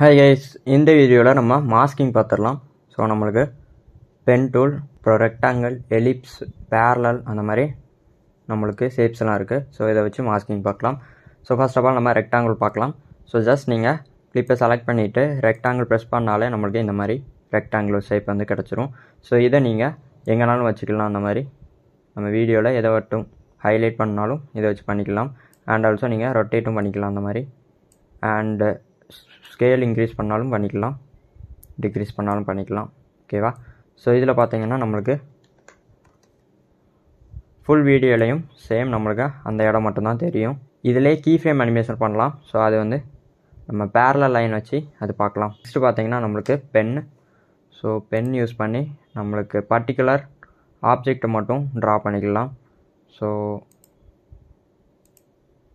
hi guys இந்த வீடியோவில் நம்ம மாஸ்கிங் பார்த்துடலாம் ஸோ நம்மளுக்கு பென் டூல் அப்புறம் ரெக்டாங்கிள் எலிப்ஸ் பேரலல் அந்த மாதிரி நம்மளுக்கு ஷேப்ஸ்லாம் இருக்குது ஸோ இதை வச்சு மாஸ்கிங் பார்க்கலாம் ஸோ ஃபர்ஸ்ட் ஆஃப் ஆல் நம்ம ரெக்டாங்கிள் பார்க்கலாம் ஸோ ஜஸ்ட் நீங்கள் கிளிப்பை செலக்ட் பண்ணிவிட்டு ரெக்டாங்கிள் ப்ரெஸ் பண்ணாலே நம்மளுக்கு இந்த மாதிரி ரெக்டாங்கிள் ஷேப் வந்து கிடச்சிரும் ஸோ இதை நீங்கள் எங்கேனாலும் வச்சுக்கலாம் அந்த மாதிரி நம்ம வீடியோவில் எதை மட்டும் ஹைலைட் பண்ணாலும் இதை வச்சு பண்ணிக்கலாம் அண்ட் ஆல்சோ நீங்கள் ரொட்டேட்டும் பண்ணிக்கலாம் அந்த மாதிரி அண்டு ஸ்கேல் இன்க்ரீஸ் பண்ணாலும் பண்ணிக்கலாம் டிக்ரீஸ் பண்ணாலும் பண்ணிக்கலாம் ஓகேவா ஸோ இதில் பார்த்தீங்கன்னா நம்மளுக்கு ஃபுல் வீடியோலையும் சேம் நம்மளுக்கு அந்த இடம் மட்டும்தான் தெரியும் இதிலே கீ ஃப்ரேம் அனிமேஷன் பண்ணலாம் ஸோ அது வந்து நம்ம பேரல லைன் வச்சு அது பார்க்கலாம் நெக்ஸ்ட்டு பார்த்திங்கன்னா நம்மளுக்கு பென் ஸோ பென் யூஸ் பண்ணி நம்மளுக்கு பர்டிகுலர் ஆப்ஜெக்ட் மட்டும் ட்ரா பண்ணிக்கலாம் ஸோ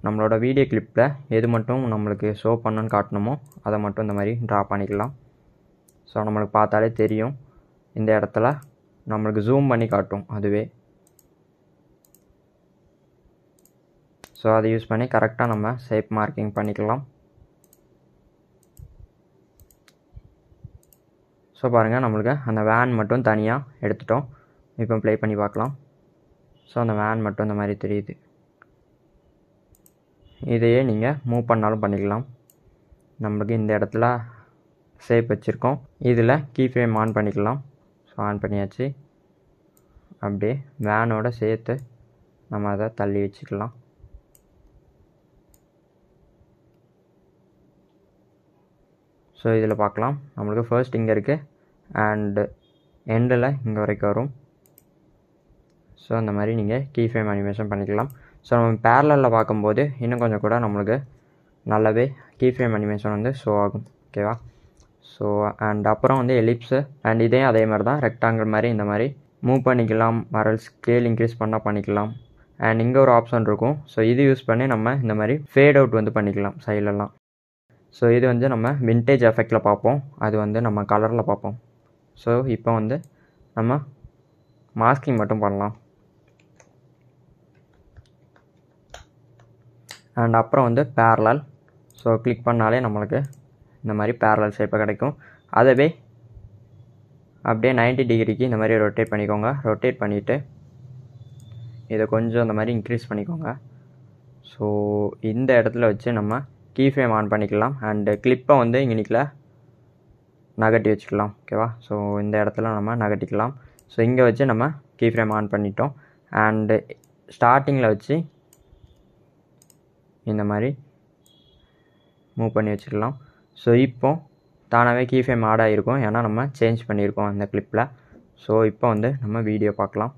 நம்மளோட வீடியோ கிளிப்பில் எது மட்டும் நம்மளுக்கு ஷோ பண்ணணுன்னு காட்டணுமோ அதை மட்டும் இந்த மாதிரி ட்ரா பண்ணிக்கலாம் ஸோ நம்மளுக்கு பார்த்தாலே தெரியும் இந்த இடத்துல நம்மளுக்கு ஜூம் பண்ணி காட்டும் அதுவே ஸோ அதை யூஸ் பண்ணி கரெக்டாக நம்ம ஷேப் மார்க்கிங் பண்ணிக்கலாம் ஸோ பாருங்கள் நம்மளுக்கு அந்த வேன் மட்டும் தனியாக எடுத்துட்டோம் இப்போ ப்ளே பண்ணி பார்க்கலாம் ஸோ அந்த வேன் மட்டும் இந்த மாதிரி தெரியுது இதையே நீங்கள் மூவ் பண்ணாலும் பண்ணிக்கலாம் நம்மளுக்கு இந்த இடத்துல சேப் வச்சுருக்கோம் இதில் கீ ஃப்ரேம் ஆன் பண்ணிக்கலாம் ஸோ ஆன் பண்ணியாச்சு அப்படியே வேனோட சேர்த்து நம்ம அதை தள்ளி வச்சுக்கலாம் ஸோ இதில் பார்க்கலாம் நம்மளுக்கு ஃபர்ஸ்ட் இங்கே இருக்குது அண்டு எண்டில் இங்கே வரைக்கும் வரும் ஸோ அந்த மாதிரி நீங்கள் கீ ஃப்ரேம் அனிமேஷன் பண்ணிக்கலாம் ஸோ நம்ம பேரலில் பார்க்கும்போது இன்னும் கொஞ்சம் கூட நம்மளுக்கு நல்லாவே கீ ஃப்ரேம் அனிமேஷன் வந்து ஷோ ஆகும் ஓகேவா ஸோ அண்ட் அப்புறம் வந்து எலிப்ஸு அண்ட் இதே அதே மாதிரி தான் ரெக்டாங்கிள் மாதிரி இந்த மாதிரி மூவ் பண்ணிக்கலாம் மரல் ஸ்கேல் இன்க்ரீஸ் பண்ணால் பண்ணிக்கலாம் அண்ட் இங்கே ஒரு ஆப்ஷன் இருக்கும் ஸோ இது யூஸ் பண்ணி நம்ம இந்த மாதிரி ஃபேட் அவுட் வந்து பண்ணிக்கலாம் சைட்லலாம் ஸோ இது வந்து நம்ம வின்டேஜ் எஃபெக்டில் பார்ப்போம் அது வந்து நம்ம கலரில் பார்ப்போம் ஸோ இப்போ வந்து நம்ம மாஸ்கிங் மட்டும் பண்ணலாம் அண்ட் அப்புறம் வந்து பேரலால் ஸோ கிளிக் பண்ணாலே நம்மளுக்கு இந்த மாதிரி பேரலால் ஷேப்பாக கிடைக்கும் அதவே அப்படியே நைன்டி டிகிரிக்கு இந்த மாதிரி ரொட்டேட் பண்ணிக்கோங்க ரொட்டேட் பண்ணிவிட்டு இதை கொஞ்சம் இந்த மாதிரி இன்க்ரீஸ் பண்ணிக்கோங்க ஸோ இந்த இடத்துல வச்சு நம்ம கீ ஃப்ரேம் ஆன் பண்ணிக்கலாம் அண்டு கிளிப்பை வந்து இங்கே நிற்கல நகட்டி வச்சுக்கலாம் ஓகேவா ஸோ இந்த இடத்துல நம்ம நகட்டிக்கலாம் ஸோ இங்கே வச்சு நம்ம கீ ஃப்ரேம் ஆன் பண்ணிட்டோம் அண்டு ஸ்டார்டிங்கில் வச்சு இந்த மாதிரி மூவ் பண்ணி வச்சுக்கலாம் ஸோ இப்போ தானாகவே கீஃபேம் ஆட் ஆகிருக்கும் ஏன்னா நம்ம சேஞ்ச் பண்ணியிருக்கோம் அந்த கிளிப்பில் ஸோ இப்போ வந்து நம்ம வீடியோ பார்க்கலாம்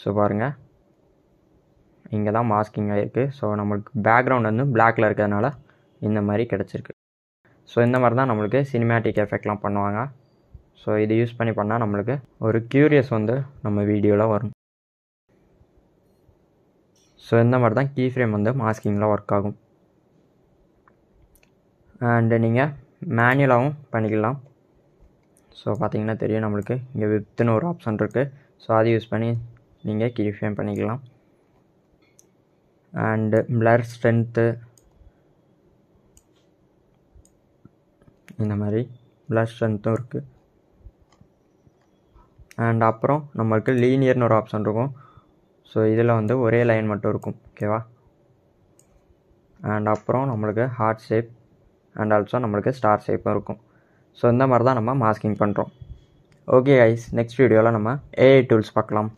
ஸோ பாருங்கள் இங்கே தான் மாஸ்கிங் ஆகிருக்கு ஸோ நம்மளுக்கு பேக்ரவுண்ட் வந்து பிளாக்கில் இருக்கிறதுனால இந்த மாதிரி கிடச்சிருக்கு ஸோ இந்த மாதிரி தான் நம்மளுக்கு சினிமேட்டிக் எஃபெக்ட்லாம் பண்ணுவாங்க ஸோ இது யூஸ் பண்ணி பண்ணால் நம்மளுக்கு ஒரு க்யூரியஸ் வந்து நம்ம வீடியோவில் வரும் ஸோ இந்த மாதிரி தான் கீ ஃப்ரேம் வந்து மாஸ்கிங்கில் ஒர்க் ஆகும் அண்டு நீங்கள் மேனுவலாகவும் பண்ணிக்கலாம் ஸோ பார்த்திங்கன்னா தெரியும் நம்மளுக்கு இங்கே வித்துன்னு ஒரு ஆப்ஷன் இருக்குது ஸோ அதை யூஸ் பண்ணி நீங்கள் கீ ஃப்ரேம் பண்ணிக்கலாம் அண்டு பிளர் ஸ்ட்ரென்த்து இந்த மாதிரி பிளர் ஸ்ட்ரென்த்தும் இருக்குது அண்ட் அப்புறம் நம்மளுக்கு லீனியர்னு ஒரு ஆப்ஷன் இருக்கும் ஸோ இதில் வந்து ஒரே லைன் மட்டும் இருக்கும் ஓகேவா அண்ட் அப்புறம் நம்மளுக்கு ஹார்ட் ஷேப் அண்ட் ஆல்சோ நம்மளுக்கு ஸ்டார் ஷேப்பும் இருக்கும் ஸோ இந்த மாதிரி தான் நம்ம மாஸ்கிங் பண்ணுறோம் ஓகே ஐஸ் நெக்ஸ்ட் வீடியோவில் நம்ம ஏஐ டூல்ஸ் பார்க்கலாம்